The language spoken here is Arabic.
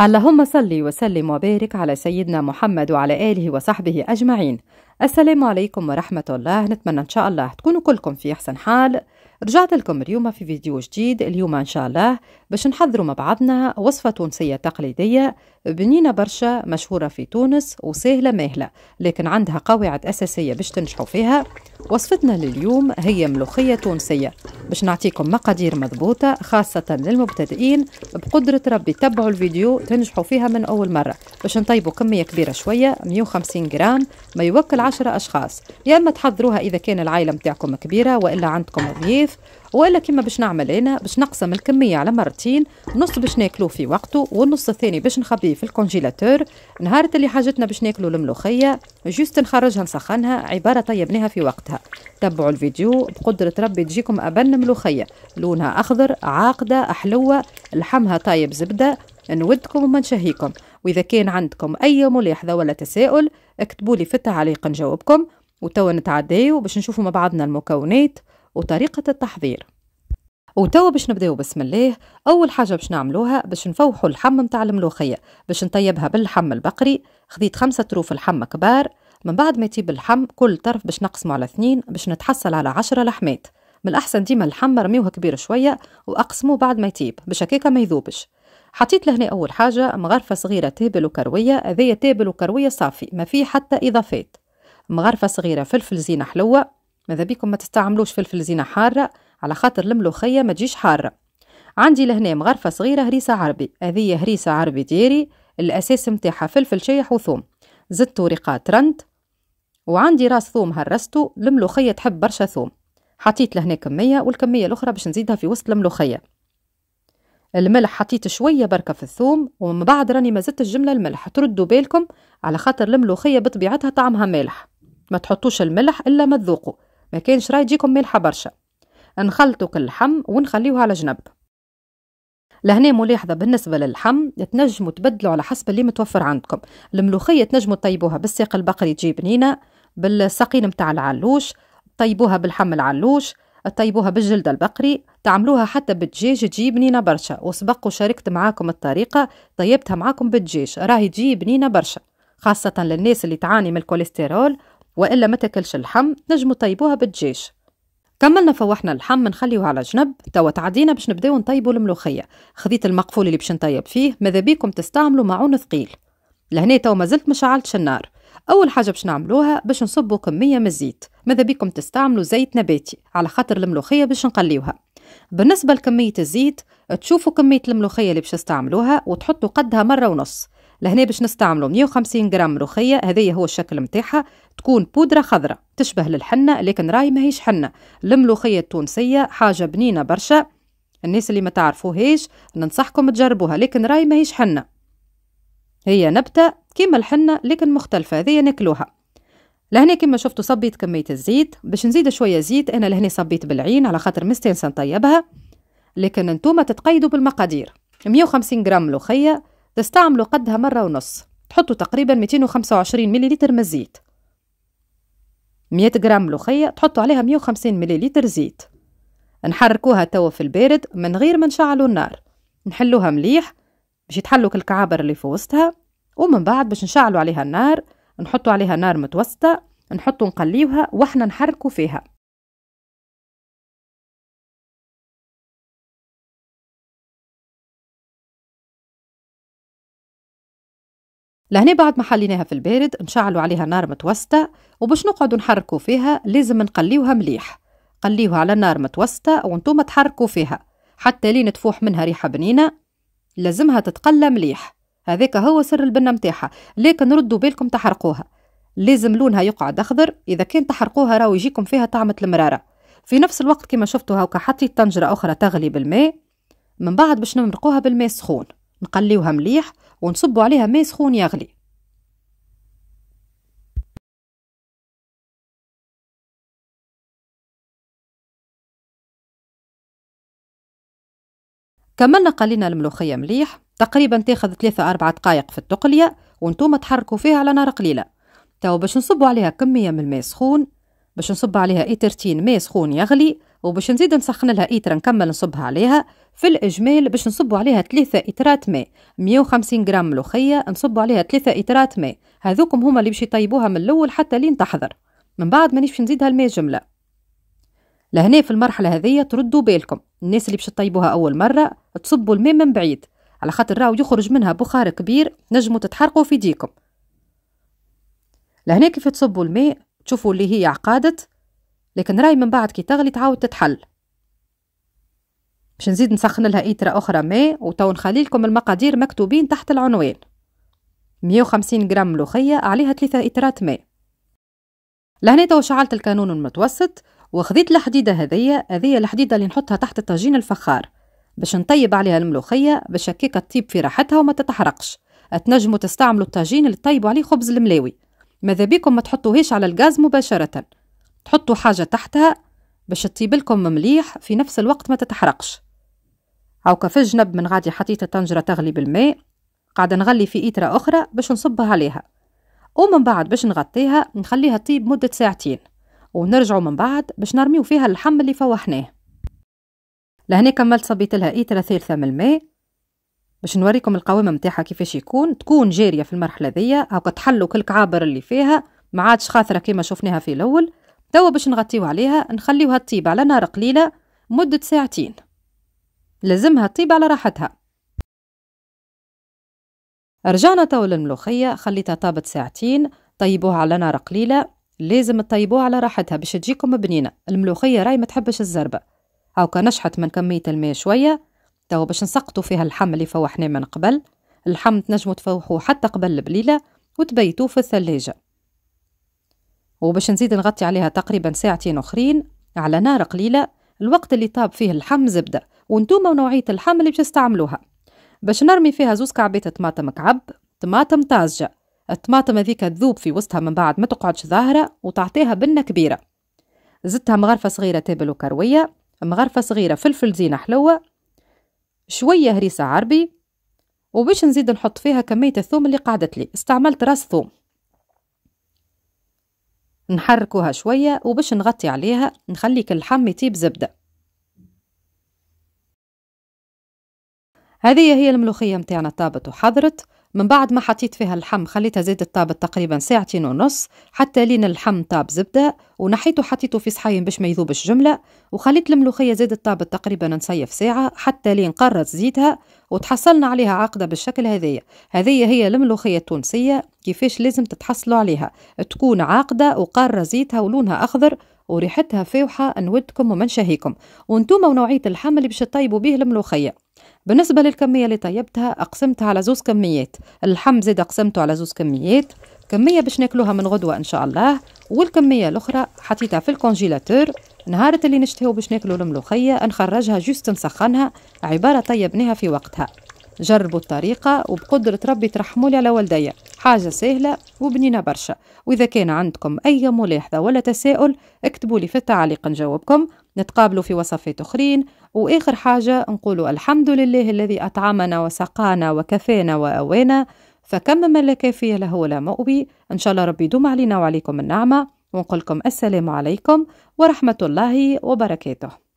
اللهم صل وسلم وبارك على سيدنا محمد وعلى آله وصحبه أجمعين السلام عليكم ورحمة الله نتمنى إن شاء الله تكونوا كلكم في أحسن حال رجعت لكم اليوم في فيديو جديد اليوم إن شاء الله باش نحضروا مع بعضنا وصفة تونسية تقليدية بنينة برشا مشهورة في تونس وسهلة ماهلة لكن عندها قواعد أساسية باش تنجحوا فيها وصفتنا لليوم هي ملوخية تونسية باش نعطيكم مقادير مضبوطة خاصة للمبتدئين بقدرة ربي تبعوا الفيديو تنجحوا فيها من أول مرة باش نطيبوا كمية كبيرة شوية 150 جرام ما يوكل 10 أشخاص يا أما تحضروها إذا كان العائلة متاعكم كبيرة وإلا عندكم ضيف الصيف ولا كيما باش نعمل انا باش نقسم الكميه على مرتين نص باش ناكلو في وقته والنص الثاني باش نخبيه في الكونجيلاتور نهار اللي حاجتنا باش ناكلو الملوخيه جوست نخرجها نسخنها عباره طيبناها في وقتها تبعوا الفيديو بقدره ربي تجيكم ابن ملوخيه لونها اخضر عاقده حلوه لحمها طايب زبده نودكم وما نشهيكم واذا كان عندكم اي ملاحظه ولا تساؤل اكتبوا لي في التعليق نجاوبكم وتوا نتعداو باش نشوفوا مع بعضنا المكونات وطريقة التحضير وتوا باش نبداو بسم الله اول حاجه باش نعملوها باش نفوحوا اللحم نتاع الملوخيه باش نطيبها باللحم البقري خذيت خمسة طروف لحم كبار من بعد ما يطيب اللحم كل طرف باش نقسمه على اثنين باش نتحصل على عشرة لحمات من الاحسن ديما اللحم رميوها كبير شويه واقسموه بعد ما يطيب باش هكاكا ما يذوبش حطيت لهنا اول حاجه مغرفه صغيره تابل وكرويه هذيا تابل وكرويه صافي ما فيه حتى اضافات مغرفه صغيره فلفل زينه حلوه ماذا بيكم ما تستعملوش فلفل زينة حارة على خاطر الملوخية ما تجيش حارة عندي لهنا مغرفة صغيرة هريسة عربي هذه هريسة عربي ديري الأساس متاعها فلفل شايح وثوم زدت ورقة ترند وعندي راس ثوم هرسته الملوخية تحب برشا ثوم حطيت لهنا كمية والكمية الأخرى باش نزيدها في وسط الملوخية الملح حطيت شوية بركة في الثوم ومن بعد راني ما زدت الجملة الملح تردوا بالكم على خاطر الملوخية بطبيعتها طعمها مالح ما تحطوش الملح إلا ما تذوقوا ما كانش راي تجيكم مالحه برشا نخلطوا كل اللحم ونخليوها على جنب لهنا ملاحظة بالنسبة للحم تنجموا تبدلوا على حسب اللي متوفر عندكم الملوخية تنجموا تطيبوها بالساق البقري تجي بنينة بالسقين متاع العلوش طيبوها بالحم العلوش طيبوها بالجلد البقري تعملوها حتى بالدجاج تجي بنينة برشا وسبق وشاركت معاكم الطريقة طيبتها معاكم بالدجاج راهي تجي بنينة برشا خاصة للناس اللي تعاني من الكوليسترول وإلا ما تاكلش اللحم نجمو طيبوها بالدجاج كملنا فوحنا اللحم نخليوه على جنب توا تعدينا باش نبداو نطيبو الملوخيه خذيت المقفول اللي باش نطيب فيه ماذا بيكم تستعملوا معون ثقيل لهنا توا مازلت ما شعلتش النار اول حاجه باش نعملوها باش نصبوا كميه من الزيت ماذا بيكم تستعملوا زيت نباتي على خاطر الملوخيه باش نقليوها بالنسبه لكميه الزيت تشوفوا كميه الملوخيه اللي باش تستعملوها وتحطوا قدها مره ونص لهنا باش نستعملوا 150 غرام ملوخيه هذايا هو الشكل نتاعها تكون بودره خضراء تشبه للحنه لكن راي ماهيش حنه الملوخيه التونسيه حاجه بنينه برشا الناس اللي ما تعرفوهاش ننصحكم تجربوها لكن راي ماهيش حنه هي نبته كيما الحنه لكن مختلفه هذه ناكلوها لهنا كما شفتوا صبيت كميه الزيت باش نزيد شويه زيت انا لهنا صبيت بالعين على خاطر مستانسه نطيبها لكن انتوما تتقيدوا بالمقادير 150 غرام ملوخيه تستعملوا قدها مرة ونص تحطوا تقريبا 225 مليلتر من الزيت 100 جرام ملوخية تحطوا عليها 150 مليلتر زيت نحركوها توا في البارد من غير ما نشعلوا النار نحلوها مليح باش يتحلوا الكعابر اللي في وسطها ومن بعد باش نشعلوا عليها النار نحطوا عليها نار متوسطة نحطوا نقليوها واحنا نحركوا فيها لهنا بعد ما حليناها في البارد نشعلوا عليها نار متوسطة وباش نقعدوا نحركوا فيها لازم نقليوها مليح قليوها على نار متوسطة وانتم تحركوا فيها حتى لين تفوح منها ريحة بنينة لازمها تتقلى مليح هذاك هو سر البنة متاعها لكن ردوا بالكم تحرقوها لازم لونها يقعد أخضر إذا كان تحرقوها راهو يجيكم فيها طعمة المرارة في نفس الوقت كما شفتوا هاكا حطيت طنجرة أخرى تغلي بالماء من بعد باش نمرقوها بالماء السخون نقليوها مليح ونصبو عليها ماء سخون يغلي كملنا قلينا الملوخية مليح تقريبا تاخذ ثلاثة أربعة دقايق في التقلية ونتوما تحركوا فيها على نار قليلة تو باش نصبوا عليها كمية من الماء سخون باش نصب عليها إترتين ماء سخون يغلي وباش نزيد نسخن لها إيترا نكمل نصبها عليها في الإجمال باش نصبوا عليها ثلاثة إترات ماء 150 جرام ملوخية نصبوا عليها ثلاثة إترات ماء هذوكم هما اللي باش يطيبوها من الأول حتى لين تحضر من بعد مانيش نزيدها الماء جملة لهنا في المرحلة هذه تردوا بالكم الناس اللي باش تطيبوها أول مرة تصبوا الماء من بعيد على خاطر راهو يخرج منها بخار كبير نجموا تتحرقوا في ديكم لهنا كيف تصبوا الماء تشوفوا اللي هي عقادت لكن راي من بعد كي تغلي تعاود تتحل باش نزيد نسخن لها ايترا أخرى ماء وتو نخلي لكم المقادير مكتوبين تحت العنوان 150 غرام ملوخية عليها 3 إترات ماء لهنا تو شعلت الكانون المتوسط وخذيت الحديدة هذية هذية الحديدة اللي نحطها تحت الطاجين الفخار باش نطيب عليها الملوخية باش هكاك تطيب في راحتها وما تتحرقش تنجموا تستعملوا الطاجين اللي تطيبوا عليه خبز الملاوي ماذا بيكم ما تحطوهيش على الغاز مباشرة تحطوا حاجة تحتها باش تطيب لكم مليح في نفس الوقت ما تتحرقش هاوكا في الجنب من غادي حطيت الطنجرة تغلي بالماء قاعدة نغلي في إطرة أخرى باش نصبها عليها ومن بعد باش نغطيها نخليها تطيب مدة ساعتين ونرجعوا من بعد باش نرميو فيها اللحم اللي فوحناه لهنا كملت صبيت لها إطرة ثالثة من الماء باش نوريكم القوامة متاعها كيفاش يكون تكون جارية في المرحلة ذي هاكا تحلوا كل كعابر اللي فيها ما عادش خاثرة كيما شفناها في الأول توا باش نغطيو عليها نخليوها تطيب على نار قليلة مدة ساعتين لازمها تطيب على راحتها رجعنا توا للملوخية خليتها طابت ساعتين طيبوها على نار قليلة لازم تطيبوها على راحتها باش تجيكم بنينة الملوخية راي ما تحبش الزربة هاوكا نشحت من كمية الماء شوية توا باش نسقطوا فيها اللحم اللي فوحناه من قبل اللحم تنجموا تفوحوه حتى قبل البليلة وتبيتوه في الثلاجة وباش نزيد نغطي عليها تقريبا ساعتين أخرين على نار قليلة الوقت اللي طاب فيه اللحم زبدة وانتوما ونوعية اللحم اللي باش تستعملوها باش نرمي فيها زوز كعبات طماطم كعب طماطم طازجة الطماطم هذيك تذوب في وسطها من بعد ما تقعدش ظاهرة وتعطيها بنة كبيرة زدتها مغرفة صغيرة تابل وكروية مغرفة صغيرة فلفل زينة حلوة شوية هريسة عربي وباش نزيد نحط فيها كمية الثوم اللي قعدت لي استعملت راس ثوم نحركوها شوية وباش نغطي عليها نخلي كل حم يطيب زبدة هذه هي الملوخية متاعنا طابت وحضرت من بعد ما حطيت فيها اللحم خليتها زادت طابت تقريبا ساعتين ونص حتى لين اللحم طاب زبدة ونحيته حطيته في صحين باش ما يذوبش جملة وخليت الملوخية زادت طابت تقريبا نصيف ساعة حتى لين قرت زيتها وتحصلنا عليها عقدة بالشكل هذايا هذية هي الملوخية التونسية كيفاش لازم تتحصلوا عليها تكون عاقدة وقارة زيتها ولونها أخضر وريحتها فاوحة نودكم ومنشهيكم وانتوما ونوعية اللحم اللي باش تطيبوا به الملوخية بالنسبة للكمية اللي طيبتها أقسمتها على زوز كميات اللحم زيد أقسمته على زوز كميات كمية باش ناكلوها من غدوة إن شاء الله والكمية الأخرى حطيتها في الكونجيلاتور نهارة اللي نشتهو باش ناكلو الملوخية نخرجها جوست نسخنها عبارة طيبناها في وقتها جربوا الطريقة وبقدرة ربي ترحمولي على والديا حاجة سهلة وبنينة برشا وإذا كان عندكم أي ملاحظة ولا تساؤل اكتبوا لي في التعليق نجاوبكم نتقابلوا في وصفات أخرين وآخر حاجة نقول الحمد لله الذي أطعمنا وسقانا وكفانا وأوينا فكم من لا كافية له ولا مؤوي إن شاء الله ربي يدوم علينا وعليكم النعمة ونقولكم السلام عليكم ورحمة الله وبركاته